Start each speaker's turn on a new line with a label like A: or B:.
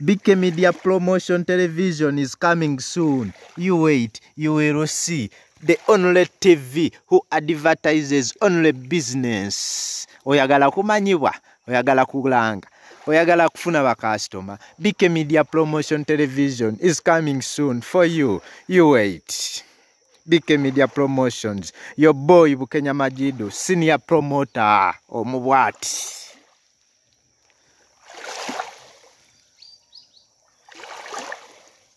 A: BK Media Promotion Television is coming soon. You wait, you will see. The only TV who advertises only business. Oyagala kumanyibwa, oyagala kulanga. oyagala kufuna customer. bk media promotion television is coming soon for you you wait bk media promotions your boy bukenya Majidu, senior promoter omubwati